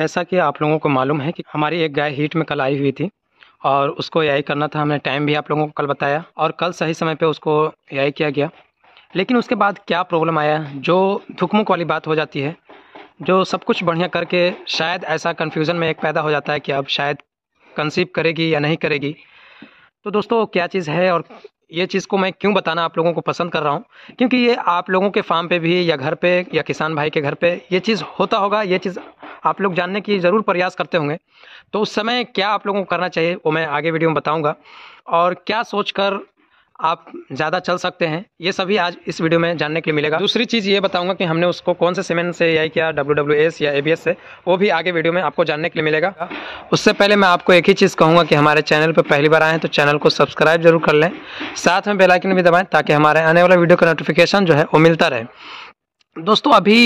जैसा कि आप लोगों को मालूम है कि हमारी एक गाय हीट में कल आई हुई थी और उसको ए करना था हमने टाइम भी आप लोगों को कल बताया और कल सही समय पे उसको ए किया गया लेकिन उसके बाद क्या प्रॉब्लम आया जो धुकमुक वाली बात हो जाती है जो सब कुछ बढ़िया करके शायद ऐसा कन्फ्यूज़न में एक पैदा हो जाता है कि अब शायद कंसीव करेगी या नहीं करेगी तो दोस्तों क्या चीज़ है और ये चीज़ को मैं क्यों बताना आप लोगों को पसंद कर रहा हूँ क्योंकि ये आप लोगों के फार्म पे भी या घर पे या किसान भाई के घर पे ये चीज़ होता होगा ये चीज़ आप लोग जानने की ज़रूर प्रयास करते होंगे तो उस समय क्या आप लोगों को करना चाहिए वो मैं आगे वीडियो में बताऊँगा और क्या सोच कर आप ज़्यादा चल सकते हैं ये सभी आज इस वीडियो में जानने के लिए मिलेगा दूसरी चीज़ ये बताऊंगा कि हमने उसको कौन से सीमेंट से या किया डब्ल्यू डब्ल्यू एस या ए बी एस से वो भी आगे वीडियो में आपको जानने के लिए मिलेगा उससे पहले मैं आपको एक ही चीज़ कहूँगा कि हमारे चैनल पर पहली बार आए हैं तो चैनल को सब्सक्राइब जरूर कर लें साथ में बेलाइकन भी दबाएँ ताकि हमारे आने वाला वीडियो का नोटिफिकेशन जो है वो मिलता रहे दोस्तों अभी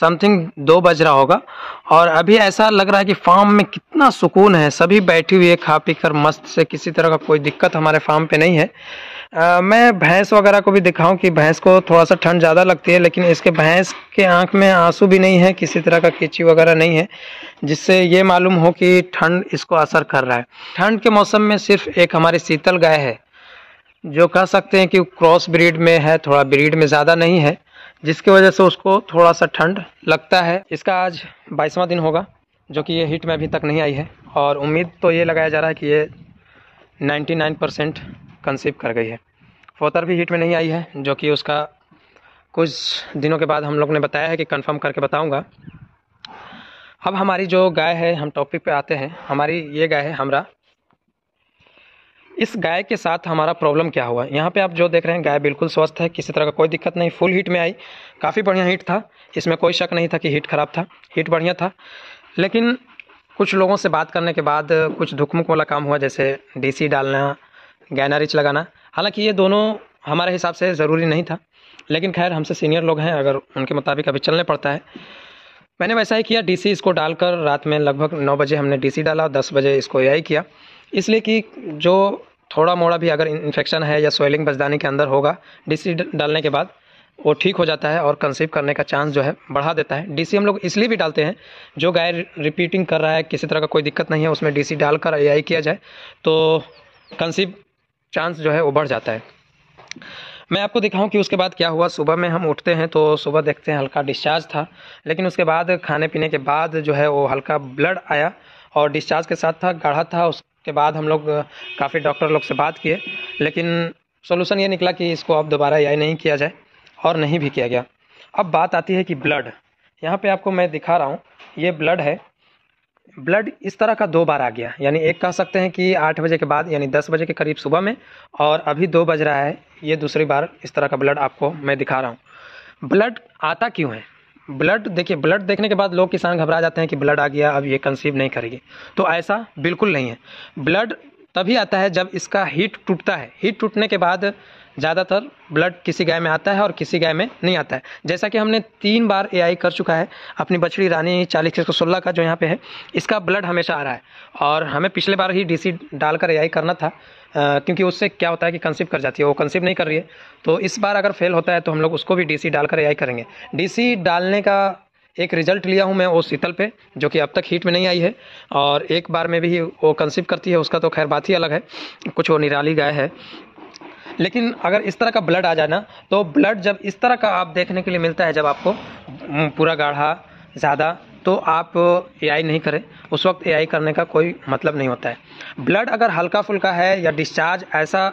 समथिंग दो बज रहा होगा और अभी ऐसा लग रहा है कि फार्म में कितना सुकून है सभी बैठी हुई है खा पी कर मस्त से किसी तरह का कोई दिक्कत हमारे फार्म पे नहीं है आ, मैं भैंस वगैरह को भी दिखाऊं कि भैंस को थोड़ा सा ठंड ज़्यादा लगती है लेकिन इसके भैंस के आंख में आंसू भी नहीं है किसी तरह का कीची वगैरह नहीं है जिससे ये मालूम हो कि ठंड इसको असर कर रहा है ठंड के मौसम में सिर्फ एक हमारी शीतल गाय है जो कह सकते हैं कि क्रॉस ब्रीड में है थोड़ा ब्रीड में ज़्यादा नहीं है जिसकी वजह से उसको थोड़ा सा ठंड लगता है इसका आज बाईसवां दिन होगा जो कि ये हीट में अभी तक नहीं आई है और उम्मीद तो ये लगाया जा रहा है कि ये 99 परसेंट कंसीव कर गई है फोतर भी हीट में नहीं आई है जो कि उसका कुछ दिनों के बाद हम लोग ने बताया है कि कंफर्म करके बताऊंगा अब हमारी जो गाय है हम टॉपिक पे आते हैं हमारी ये गाय है हमरा इस गाय के साथ हमारा प्रॉब्लम क्या हुआ यहाँ पे आप जो देख रहे हैं गाय बिल्कुल स्वस्थ है किसी तरह का कोई दिक्कत नहीं फुल हीट में आई काफ़ी बढ़िया हीट था इसमें कोई शक नहीं था कि हीट ख़राब था हीट बढ़िया था लेकिन कुछ लोगों से बात करने के बाद कुछ धुकमुक वाला काम हुआ जैसे डीसी डालना गैना रिच लगाना हालांकि ये दोनों हमारे हिसाब से ज़रूरी नहीं था लेकिन खैर हमसे सीनियर लोग हैं अगर उनके मुताबिक अभी चलने पड़ता है मैंने वैसा ही किया डीसी इसको डालकर रात में लगभग नौ बजे हमने डीसी डाला दस बजे इसको ए किया इसलिए कि जो थोड़ा मोड़ा भी अगर इन्फेक्शन है या स्वेलिंग बजदानी के अंदर होगा डीसी डालने के बाद वो ठीक हो जाता है और कंसीव करने का चांस जो है बढ़ा देता है डीसी हम लोग इसलिए भी डालते हैं जो गाय रिपीटिंग कर रहा है किसी तरह का कोई दिक्कत नहीं है उसमें डीसी डालकर आई किया जाए तो कंसीव चांस जो है वो बढ़ जाता है मैं आपको दिखाऊं कि उसके बाद क्या हुआ सुबह में हम उठते हैं तो सुबह देखते हैं हल्का डिस्चार्ज था लेकिन उसके बाद खाने पीने के बाद जो है वो हल्का ब्लड आया और डिस्चार्ज के साथ था गाढ़ा था उस के बाद हम लोग काफ़ी डॉक्टर लोग से बात किए लेकिन सोल्यूशन ये निकला कि इसको अब दोबारा ए नहीं किया जाए और नहीं भी किया गया अब बात आती है कि ब्लड यहाँ पे आपको मैं दिखा रहा हूँ ये ब्लड है ब्लड इस तरह का दो बार आ गया यानी एक कह सकते हैं कि आठ बजे के बाद यानी दस बजे के करीब सुबह में और अभी दो बज रहा है ये दूसरी बार इस तरह का ब्लड आपको मैं दिखा रहा हूँ ब्लड आता क्यों है ब्लड देखिए ब्लड देखने के बाद लोग किसान घबरा जाते हैं कि ब्लड आ गया अब ये कंसीव नहीं करेगी तो ऐसा बिल्कुल नहीं है ब्लड तभी आता है जब इसका हीट टूटता है हीट टूटने के बाद ज़्यादातर ब्लड किसी गाय में आता है और किसी गाय में नहीं आता है जैसा कि हमने तीन बार ए कर चुका है अपनी बछड़ी रानी चालीस एक सौ का जो यहाँ पे है इसका ब्लड हमेशा आ रहा है और हमें पिछले बार ही डी डालकर ए करना था आ, क्योंकि उससे क्या होता है कि कंसीव कर जाती है वो कंसीव नहीं कर रही है तो इस बार अगर फेल होता है तो हम लोग उसको भी डी डालकर ए करेंगे डी डालने का एक रिज़ल्ट लिया हूँ मैं वो शीतल पे जो कि अब तक हीट में नहीं आई है और एक बार में भी वो कंसीव करती है उसका तो खैर बात ही अलग है कुछ वो निराली गाय है लेकिन अगर इस तरह का ब्लड आ जाना तो ब्लड जब इस तरह का आप देखने के लिए मिलता है जब आपको हम्म, पूरा गाढ़ा ज़्यादा तो आप एआई नहीं करें उस वक्त एआई करने का कोई मतलब नहीं होता है ब्लड अगर हल्का फुल्का है या डिस्चार्ज ऐसा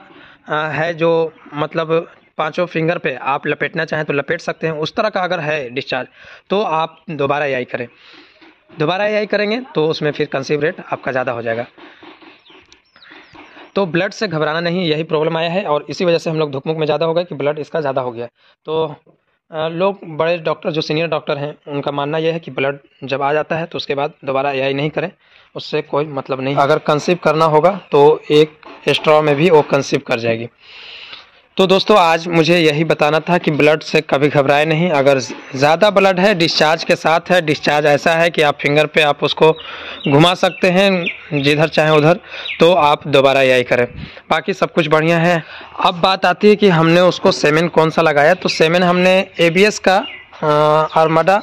है जो मतलब पाँचों फिंगर पे आप लपेटना चाहें तो लपेट सकते हैं उस तरह का अगर है डिस्चार्ज तो आप दोबारा ए करें दोबारा ए करेंगे तो उसमें फिर कंसीव रेट आपका ज़्यादा हो जाएगा तो ब्लड से घबराना नहीं यही प्रॉब्लम आया है और इसी वजह से हम लोग धुकमुक में ज़्यादा हो गए कि ब्लड इसका ज़्यादा हो गया तो लोग बड़े डॉक्टर जो सीनियर डॉक्टर हैं उनका मानना यह है कि ब्लड जब आ जाता है तो उसके बाद दोबारा ए नहीं करें उससे कोई मतलब नहीं अगर कंसीव करना होगा तो एक स्ट्रॉ में भी वो कंसीव कर जाएगी तो दोस्तों आज मुझे यही बताना था कि ब्लड से कभी घबराए नहीं अगर ज़्यादा ब्लड है डिस्चार्ज के साथ है डिस्चार्ज ऐसा है कि आप फिंगर पे आप उसको घुमा सकते हैं जिधर चाहे उधर तो आप दोबारा यही करें बाकी सब कुछ बढ़िया है अब बात आती है कि हमने उसको सेमेन कौन सा लगाया तो सेमेन हमने ए का आर्मडा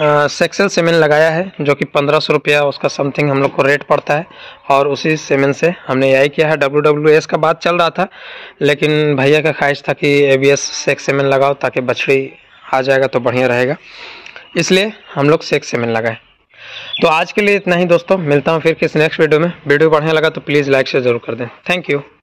सेक्सल सीमेंट लगाया है जो कि पंद्रह सौ रुपया उसका समथिंग हम लोग को रेट पड़ता है और उसी सीमेंट से हमने यही किया है डब्ल्यू डब्ल्यू एस का बात चल रहा था लेकिन भैया का ख्वाहिश था कि A B S sex semen लगाओ ताकि बछड़ी आ जाएगा तो बढ़िया रहेगा इसलिए हम लोग सेक्स सीमेंट लगाए तो आज के लिए इतना ही दोस्तों मिलता हूँ फिर किस नेक्स्ट वीडियो में वीडियो बढ़िया लगा तो प्लीज़ लाइक शेयर जरूर कर दें थैंक यू